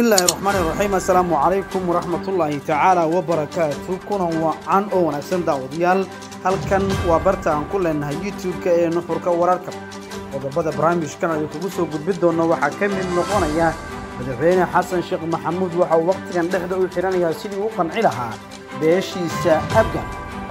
bismi illaahi raxmaan iraxiim assalaamu calaykum waraxmatullaahi tacaala wabarakaatu kuna wacan oo wanaagsan daawadayaal halkan waa barta aan ku leenahay youtube-ka ee nuxurka wararka qodobada barnaamijkan ay kugu soo gudbi doonno waxaa ka mid noqonaya madaxweyne xasan sheekh maxamuud waxauu wakhtigan dhexda u xidhanayaa sidii u qanci lahaa beeshiisa abga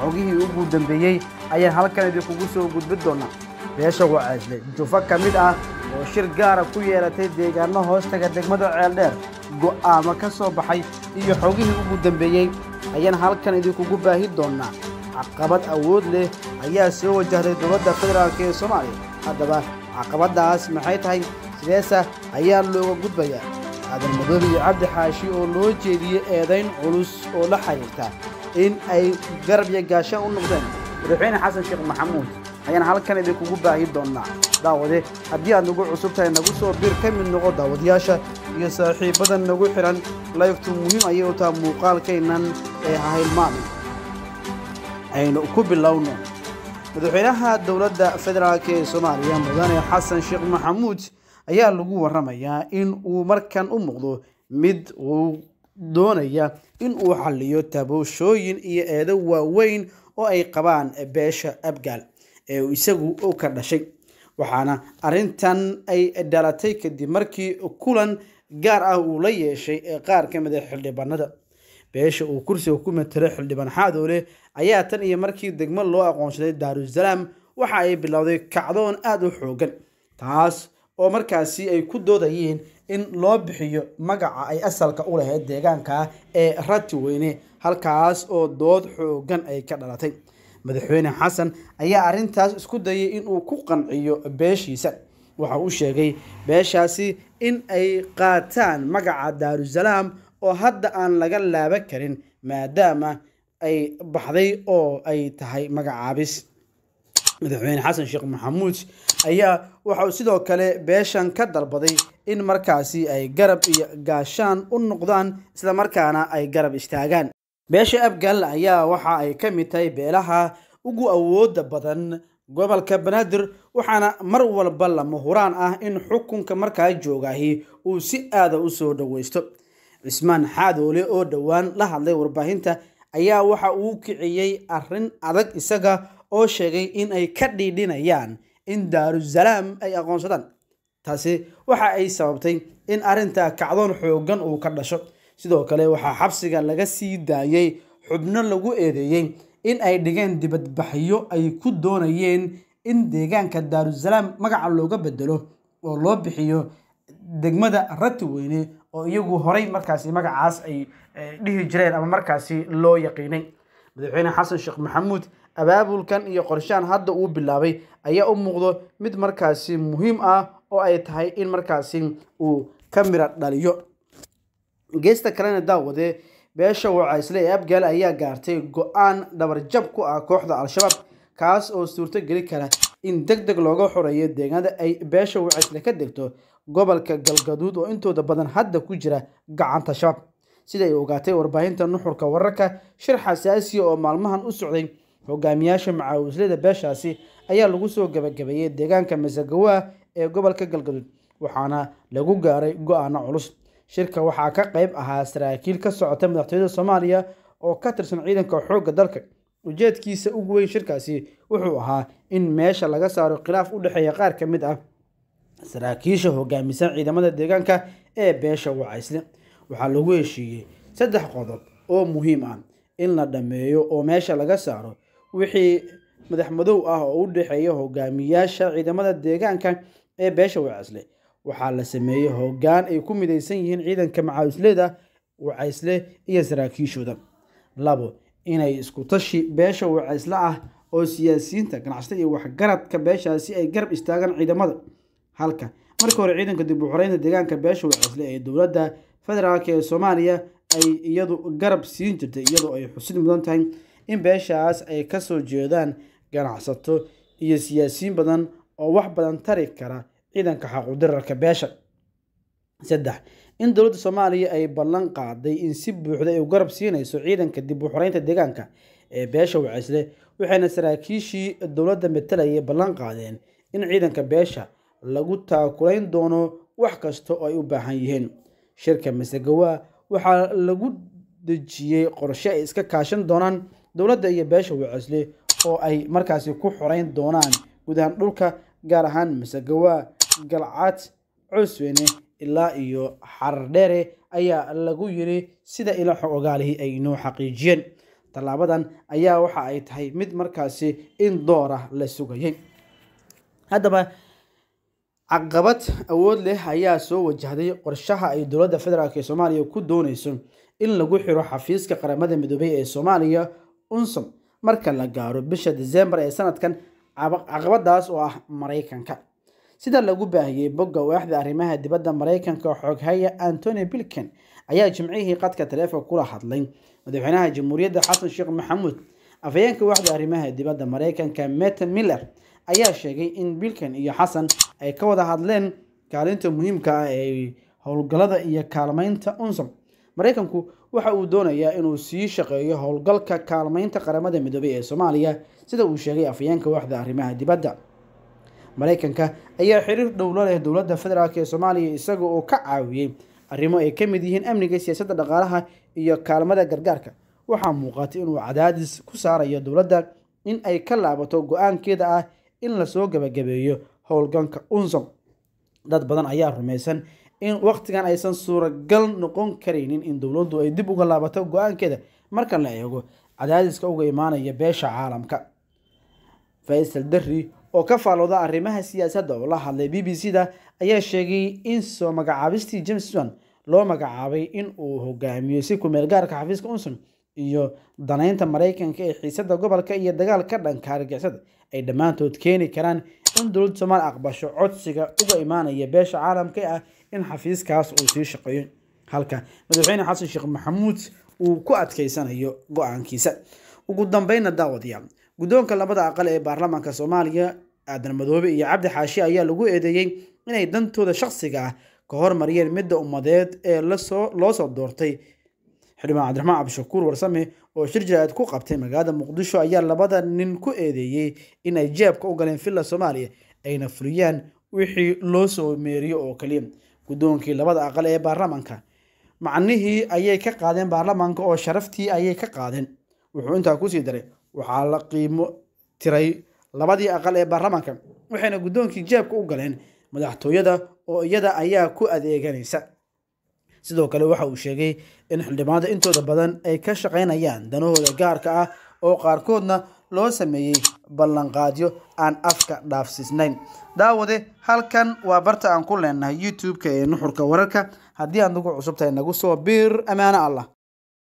xogihii ugu dambeeyey ayaan halkan idinkugu soo gudbi doonnaa beesha waa jufo ka mid ah oo shir gaara ah ku yeelatay deegaano hoostaga degmada ceeldheer go'aamo ka soo baxay iyo xogihii ugu dambeeyey ayaan halkan idinkugu baahi doonnaa caqabad awood leh ayaa soo wajahday dowladda federaalk ee soomaaliya haddaba caqabaddaas maxay tahay sideesa ayaa looga gudbayaa aadan madoobe iyo cabdi xaashi oo loo jeediyey eedayn culus oo la xiriirta in ay garab iyo gaashaan u noqdeen madaxweyne xasan sheekh maxamuud ayaan halkan idinkugu baahi doonnaa daawade haddii aad nagu cusubtahay nagu soo bir ka mid noqo daawadayaasha iyo saaxiibbadan nagu xidhan layftu muhiim ayay u taha muuqaalkaynan ee hahaylmaalin aynu ku bilowno madaxweynaha dowladda federaalk ee soomaaliya mudane xasan sheekh maxamuud ayaa lagu warramayaa in uu markan u muuqdo mid uu doonaya in uu xalliyo taabooshooyin iyo eedo waaweyn oo ay qabaan beesha abgaal ee isagu u ka dhashay waxaana arrintan ay dhalatay kadib markii kulan gaar ah uu la yeeshay ee qaar ka mid a ah xildhibaanada beesha uu kursiga ku materay xildhibaan xaadoole ayaa tan iyo markii degmo loo aqoonsaday daarusalaam waxa ay bilowday kacdoon aada u xoogan taas oo markaasi ay ku doodayeen in loo bixiyo magaca ay asalka u lahayd deegaanka ee rati weyne halkaas oo dood xooggan ay ka dhalatay madaxweyne xasan ayaa arrintaas isku dayay inuu ku qanciyo beeshiisa waxa uu sheegay beeshaasi in ay qaataan magaca daarusalaam oo hadda aan laga laaban karin maadaama ay baxday oo ay tahay magacaabis madaxweyne xasan sheekh maxamuud ayaa waxa uu sidoo kale beeshan ka dalbaday in markaasi ay garab iyo gaashaan u noqdaan isla markaana ay garab istaagaan beesha abgal ayaa waxa ay ka mid tahay beelaha ugu awoodda badan gobolka banaadir waxaana mar walba lama huraan ah in xukunka markaa joogaahi uu si aada ah u soo dhoweysto cismaan xaadoole oo dhowaan la hadlay warbaahinta ayaa waxa uu kiciyey arrin adag isaga oo sheegay in ay ka dhiidhinayaan in daarusalaam ay aqoonsadaan taasi waxa ay sababtay in arrinta kacdoon xooggan uu ka dhasho sidoo kale waxaa xabsiga laga sii daayey xubno lagu eedeeyey in ay dhigeen dibadbaxyo ay ku doonayeen in deegaanka daarusalaam magaca looga bedelo oo loo bixiyo degmada rati weyne oo iyagu horay markaasi magacaas ay dhihi jireen ama markaasi loo yaqiinay madaxweyne xasan sheekh maxamuud abaabulkan iyo qorshahan hadda uu bilaabay ayaa u muuqdo mid markaasi muhiim ah oo ay tahay in markaasi uu ka mira dhaliyo geesta kalena daawadee beesha wacaaisle ee abgaal ayaa gaartay go-aan dhabarjab ku ah kooxda al-shabaab kaas oo suurto geli kara in deg deg looga xoreeyo deegaanada ay beesha wacaaisle ka degto gobolka galgaduud oo intooda badan hadda ku jira gacanta shabaab sida ay ogaatay warbaahinta nuxurka wararka shir asaasiya oo maalmahan u socday hogaamiyaasha macaawislada beeshaasi ayaa lagu soo gabagabeeyey deegaanka masagawaa ee gobolka galgaduud waxaana lagu gaaray go-aano culus shirka waxaa ka qayb ahaa saraakiil ka socota madaxtooyada soomaaliya oo ka tirsan ciidanka xoogga dalka ujeedkiisa ugu weyn shirkaasi wuxuu ahaa in meesha laga saaro khilaaf u dhexeeya qaar ka mid ah saraakiisha hogaamisan ciidamada deegaanka ee beesha wacaysle waxaa lagu heshiiyey saddex qodob oo muhiim ah in la dhammeeyo oo meesha laga saaro wixii madaxmadow ah oo u dhexeeya hogaamiyaasha ciidamada deegaanka ee beesha wacaysle waxaa la sameeyey hoggaan ay ku midaysan yihiin ciidanka macawisleda wacaysle iyo saraakiishooda labo inay isku tashi beesha wacaysle ah oo siyaasiyiinta ganacsatada iyo waxgaradka beeshaasi ay garab istaagaan ciidamada halka marka hore ciidanka dib u xoreynta deegaanka beesha wacaysle ee dowladda federaalk ee soomaaliya ay iyadu garab siin jirtay iyadoo ay xusid mudan tahay in beeshaas ay kasoo jeedaan ganacsato iyo siyaasiyiin badan oo wax badan tari kara ciidanka xaqudirarka beesha saddex in dowladda soomaaliya ay ballan qaaday in si buuxda ay u garab siinayso ciidanka dib u xoreynta deegaanka ee beesha wacisle waxayna saraakiishii dowladda matalayay ballan qaadeen in ciidanka beesha lagu taakulayn doono wax kasta oo ay u baahan yihiin shirka masagawaa waxaa lagu dejiyey qorshe ay iska kaashan doonaan dowladda iyo beesha wacisle oo ay markaasi ku xorayn doonaan gudahaan dhulka gaar ahaan masagawaa galcad cuswene ilaa iyo xardheere ayaa lagu yiri sida ilaxo ogaalihii ay inoo xaqiijiyeen tallaabadan ayaa waxa ay tahay mid markaasi in doora la sugayay haddaba caqabad awood leh ayaa soo wajahday qorshaha ay dowladda federaalk ee soomaaliya ku doonayso in lagu xiro xafiiska qaramada midoobey ee soomaaliya unsom marka la gaaro bisha deseembar ee sanadkan caqabadaas oo ah maraykanka sida lagu baahiyey bogga waaxda arrimaha dibadda maraykanka xooghaya antony bilken ayaa jimcihii qadka taleefon kula hadlay madaxweynaha jamhuuriyadda xasan sheekh maxamuud afhayeenka waaxda arrimaha dibadda maraykanka mett miller ayaa sheegay in bilken iyo xasan ay ka wada hadleen kaalinta muhiimka ah ee howlgallada iyo kaalmaynta unsum maraykanku waxa uu doonayaa inuu sii shaqeeyo howlgalka kaalmaynta qaramada midoobay ee soomaaliya sida uu sheegay afhayeenka waaxda arrimaha dibadda maraykanka ayaa xiriir dhow la leh dowladda federaalk ee soomaaliya isaga oo ka caawiyey arrimo ay ka mid yihiin amniga siyaasadda dhaqaalaha iyo kaalmada gargaarka waxaa muuqatay inuu cadaadis ku saarayo dowladda in ay ka laabato go-aankeeda ah in lasoo gabagabeeyo howlganka unsom dad badan ayaa rumaysan in wakhtigan aysan suuragal noqon karaynin in dowladdu ay dib uga laabato go-aankeeda marka la eego cadaadiska uga imaanaya beesha caalamka faysal darri oo ka faalooda arrimaha siyaasadda oo la hadlay b b c da ayaa sheegay in soo magacaabistii james loo magacaabay in uu hogaamiyo si kumeelgaarka xafiiska unson iyo danaynta maraykanka ee xiisadda gobolka iyo dagaal ka dhanka argixisada ay dhammaantood keeni karaan in dowladda soomaaliya aqbasho codsiga uga imaanaya beesha caalamka ah in xafiiskaas uu sii shaqeeyo halka madaxweyne xasan sheekh maxamuud uu ku adkaysanayo go-aankiisa ugu dambayna daawadayaal guddoonka labada aqal ee baarlamaanka soomaaliya aadan madoobe iyo cabdi xaashi ayaa lagu eedeeyey inay dantooda shaqsiga ah ka hormariyeen midda ummadeed ee lasoo loo soo doortay xildhibaan cabdiraxmaan cabdishakuur warsame oo shir jaraa'id ku qabtay magaalada muqdisho ayaa labada nin ku eedeeyey inay jeebka u galeen villa soomaaliya ayna fuliyaan wixii loo soo meeriyo oo keliya guddoonkii labada aqal ee baarlamaanka macnihii ayay ka qaadeen baarlamaanka oo sharaftii ayay ka qaadeen wuxuu intaa kusii daray waxaa la qiimo tiray labadii aqal ee baarlamaanka waxayna guddoonkii jeebka u galeen madaxtooyada oo iyada ayaa ku adeeganaysa sidoo kale waxa uu sheegay in xildhibaanada intooda badan ay ka shaqaynayaan danahooda gaarka ah oo qaarkoodna loo sameeyey ballanqaadyo aan afka dhaafsiisnayn daawade halkan waa barta aan ku leenahay youtube-ka ee nuxurka wararka haddii aad nagu cusubtahay nagu soo biir ammaano allah